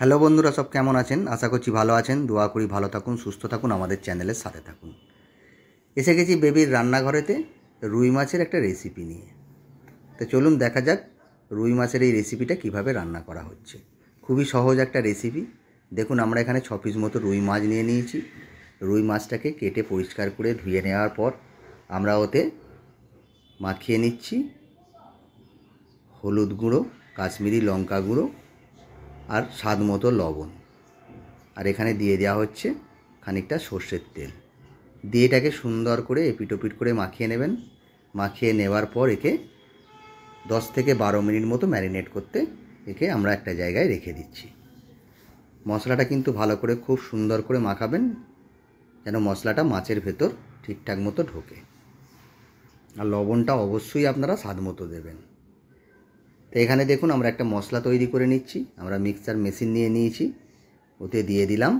hello বন্ধুরা সব কেমন আছেন আশা করছি ভালো আছেন দোয়া করি ভালো থাকুন সুস্থ থাকুন আমাদের চ্যানেলের সাথে থাকুন এসে গেছি বেবির রান্নাঘরেতে রুই মাছের একটা রেসিপি নিয়ে তো চলুন দেখা যাক রুই মাছের এই রেসিপিটা কিভাবে রান্না করা হচ্ছে খুবই সহজ একটা রেসিপি দেখুন আমরা এখানে ছ পিস মতো রুই মাছ নিয়ে নিয়েছি রুই মাছটাকে কেটে পরিষ্কার করে ধুয়ে নেওয়ার পর আমরা ওতে মাখিয়ে নিচ্ছি হলুদ গুঁড়ো কাশ্মীরি লঙ্কা গুঁড়ো আর স্বাদ মতো লবণ আর এখানে দিয়ে দেওয়া হচ্ছে খানিকটা সর্ষের তেল দিয়ে এটাকে সুন্দর করে এপিটোপিট করে মাখিয়ে নেবেন মাখিয়ে নেওয়ার পর একে দশ থেকে বারো মিনিট মতো ম্যারিনেট করতে একে আমরা একটা জায়গায় রেখে দিচ্ছি মশলাটা কিন্তু ভালো করে খুব সুন্দর করে মাখাবেন যেন মশলাটা মাছের ভেতর ঠিকঠাক মতো ঢোকে আর লবণটা অবশ্যই আপনারা স্বাদ মতো দেবেন তো এখানে দেখুন আমরা একটা মশলা তৈরি করে নিচ্ছি আমরা মিক্সার মেশিন নিয়ে নিয়েছি ওতে দিয়ে দিলাম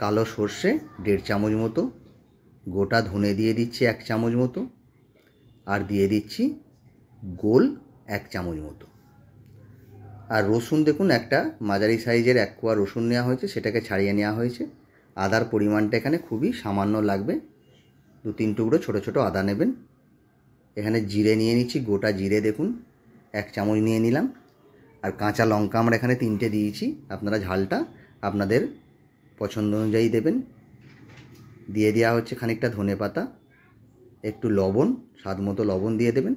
কালো সর্ষে দেড় চামচ মতো গোটা ধনে দিয়ে দিচ্ছি এক চামচ মতো আর দিয়ে দিচ্ছি গোল এক চামচ মতো আর রসুন দেখুন একটা মাঝারি সাইজের এক কোয়া রসুন নেওয়া হয়েছে সেটাকে ছাড়িয়ে নেওয়া হয়েছে আদার পরিমাণটা এখানে খুবই সামান্য লাগবে দু তিন টুকরো ছোটো ছোটো আদা নেবেন এখানে জিরে নিয়ে নিচ্ছি গোটা জিরে দেখুন এক চামচ নিয়ে নিলাম আর কাঁচা লঙ্কা আমরা এখানে তিনটে দিয়েছি আপনারা ঝালটা আপনাদের পছন্দ অনুযায়ী দেবেন দিয়ে দেওয়া হচ্ছে খানিকটা ধনে পাতা একটু লবণ স্বাদ মতো লবণ দিয়ে দেবেন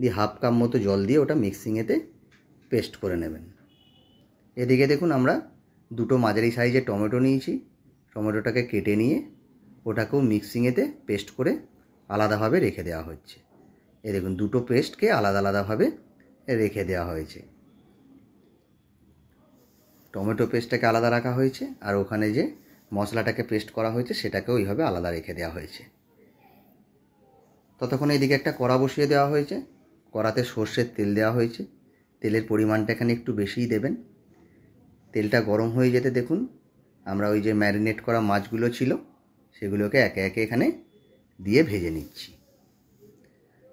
দিয়ে হাফ কাপ মতো জল দিয়ে ওটা মিক্সিংয়েতে পেস্ট করে নেবেন এদিকে দেখুন আমরা দুটো মাঝারি সাইজের টমেটো নিয়েছি টমেটোটাকে কেটে নিয়ে ওটাকেও মিক্সিংয়েতে পেস্ট করে আলাদাভাবে রেখে দেওয়া হচ্ছে এ দেখুন দুটো পেস্টকে আলাদা আলাদাভাবে রেখে দেওয়া হয়েছে টমেটো পেস্টটাকে আলাদা রাখা হয়েছে আর ওখানে যে মশলাটাকে পেস্ট করা হয়েছে সেটাকে ওইভাবে আলাদা রেখে দেওয়া হয়েছে ততক্ষণ এদিকে একটা কড়া বসিয়ে দেওয়া হয়েছে কড়াতে সর্ষের তেল দেওয়া হয়েছে তেলের পরিমাণটা এখানে একটু বেশিই দেবেন তেলটা গরম হয়ে যেতে দেখুন আমরা ওই যে ম্যারিনেট করা মাছগুলো ছিল সেগুলোকে একে একে এখানে দিয়ে ভেজে নিচ্ছি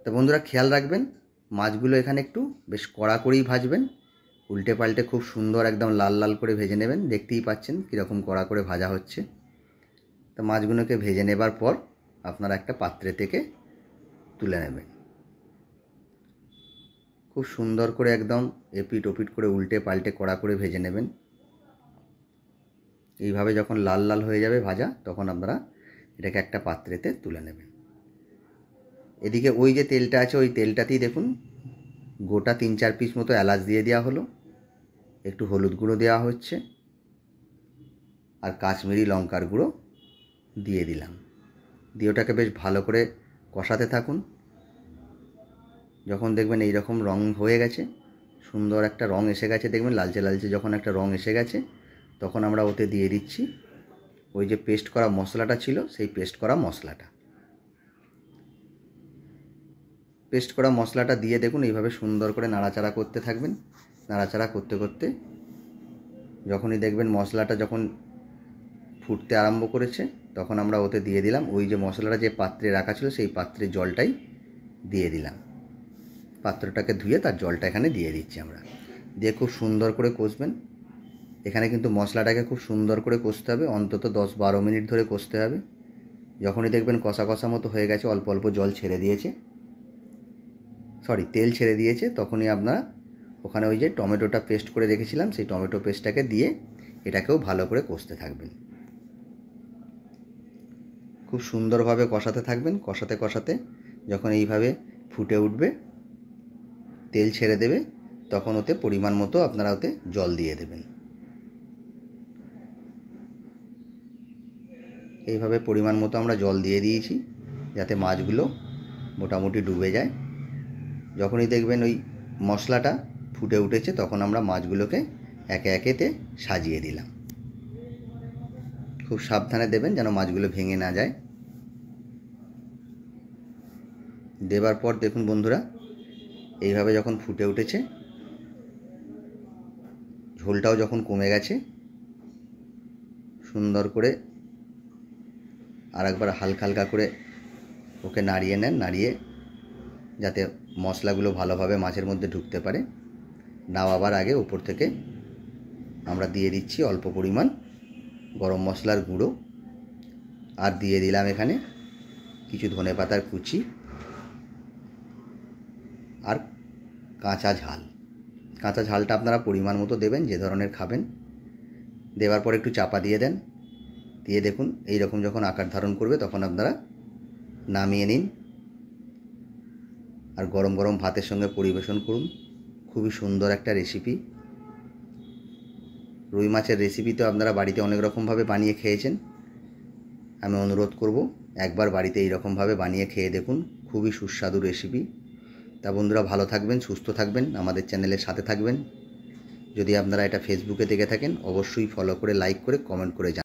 তো বন্ধুরা খেয়াল রাখবেন মাছগুলো এখানে একটু বেশ কড়া করেই ভাজবেন উল্টে পাল্টে খুব সুন্দর একদম লাল লাল করে ভেজে নেবেন দেখতেই পাচ্ছেন কীরকম কড়া করে ভাজা হচ্ছে তো মাছগুলোকে ভেজে নেবার পর আপনারা একটা পাত্রে থেকে তুলে নেবেন খুব সুন্দর করে একদম এপিট ওপিট করে উল্টে পাল্টে কড়া করে ভেজে নেবেন এইভাবে যখন লাল লাল হয়ে যাবে ভাজা তখন আপনারা এটাকে একটা পাত্রেতে তুলে নেবেন এদিকে ওই যে তেলটা আছে ওই তেলটাতেই দেখুন গোটা তিন চার পিস মতো এলাচ দিয়ে দেওয়া হলো একটু হলুদ গুঁড়ো দেওয়া হচ্ছে আর কাশ্মীরি লঙ্কার গুঁড়ো দিয়ে দিলাম দিয়ে ওটাকে বেশ ভালো করে কষাতে থাকুন যখন দেখবেন এই রকম রং হয়ে গেছে সুন্দর একটা রং এসে গেছে দেখবেন লালচে লালচে যখন একটা রং এসে গেছে তখন আমরা ওতে দিয়ে দিচ্ছি ওই যে পেস্ট করা মশলাটা ছিল সেই পেস্ট করা মশলাটা পেস্ট করা মশলাটা দিয়ে দেখুন এইভাবে সুন্দর করে নাড়াচাড়া করতে থাকবেন নাড়াচাড়া করতে করতে যখনই দেখবেন মশলাটা যখন ফুটতে আরম্ভ করেছে তখন আমরা ওতে দিয়ে দিলাম ওই যে মশলাটা যে পাত্রে রাখা ছিল সেই পাত্রে জলটাই দিয়ে দিলাম পাত্রটাকে ধুয়ে তার জলটা এখানে দিয়ে দিচ্ছি আমরা দিয়ে খুব সুন্দর করে কষবেন এখানে কিন্তু মশলাটাকে খুব সুন্দর করে কষতে হবে অন্তত দশ বারো মিনিট ধরে কষতে হবে যখনই দেখবেন কষা কষা মতো হয়ে গেছে অল্প অল্প জল ছেড়ে দিয়েছে সরি তেল ছেড়ে দিয়েছে তখনই আপনারা ওখানে ওই যে টমেটোটা পেস্ট করে রেখেছিলাম সেই টমেটো পেস্টটাকে দিয়ে এটাকেও ভালো করে কষতে থাকবেন খুব সুন্দরভাবে কষাতে থাকবেন কষাতে কষাতে যখন এইভাবে ফুটে উঠবে তেল ছেড়ে দেবে তখন ওতে পরিমাণ মতো আপনারা ওতে জল দিয়ে দেবেন এইভাবে পরিমাণ মতো আমরা জল দিয়ে দিয়েছি যাতে মাছগুলো মোটামুটি ডুবে যায় যখনই দেখবেন ওই মশলাটা ফুটে উঠেছে তখন আমরা মাছগুলোকে একে একেতে সাজিয়ে দিলাম খুব সাবধানে দেবেন যেন মাছগুলো ভেঙে না যায় দেবার পর দেখুন বন্ধুরা এইভাবে যখন ফুটে উঠেছে ঝোলটাও যখন কমে গেছে সুন্দর করে আর একবার হালকা হালকা করে ওকে নাড়িয়ে নেন নাড়িয়ে যাতে মশলাগুলো ভালোভাবে মাছের মধ্যে ঢুকতে পারে নামাবার আগে উপর থেকে আমরা দিয়ে দিচ্ছি অল্প পরিমাণ গরম মশলার গুঁড়ো আর দিয়ে দিলাম এখানে কিছু ধনে পাতার কুচি আর কাঁচা ঝাল কাঁচা ঝালটা আপনারা পরিমাণ মতো দেবেন যে ধরনের খাবেন দেওয়ার পর একটু চাপা দিয়ে দেন দিয়ে দেখুন এই রকম যখন আকার ধারণ করবে তখন আপনারা নামিয়ে নিন আর গরম গরম ভাতের সঙ্গে পরিবেশন করুন খুবই সুন্দর একটা রেসিপি রুই মাছের রেসিপি তো আপনারা বাড়িতে অনেক রকমভাবে বানিয়ে খেয়েছেন আমি অনুরোধ করব একবার বাড়িতে এই বানিয়ে খেয়ে দেখুন খুবই সুস্বাদু রেসিপি তা বন্ধুরা ভালো থাকবেন সুস্থ থাকবেন আমাদের চ্যানেলের সাথে থাকবেন যদি আপনারা এটা ফেসবুকে দেখে থাকেন অবশ্যই ফলো করে লাইক করে কমেন্ট করে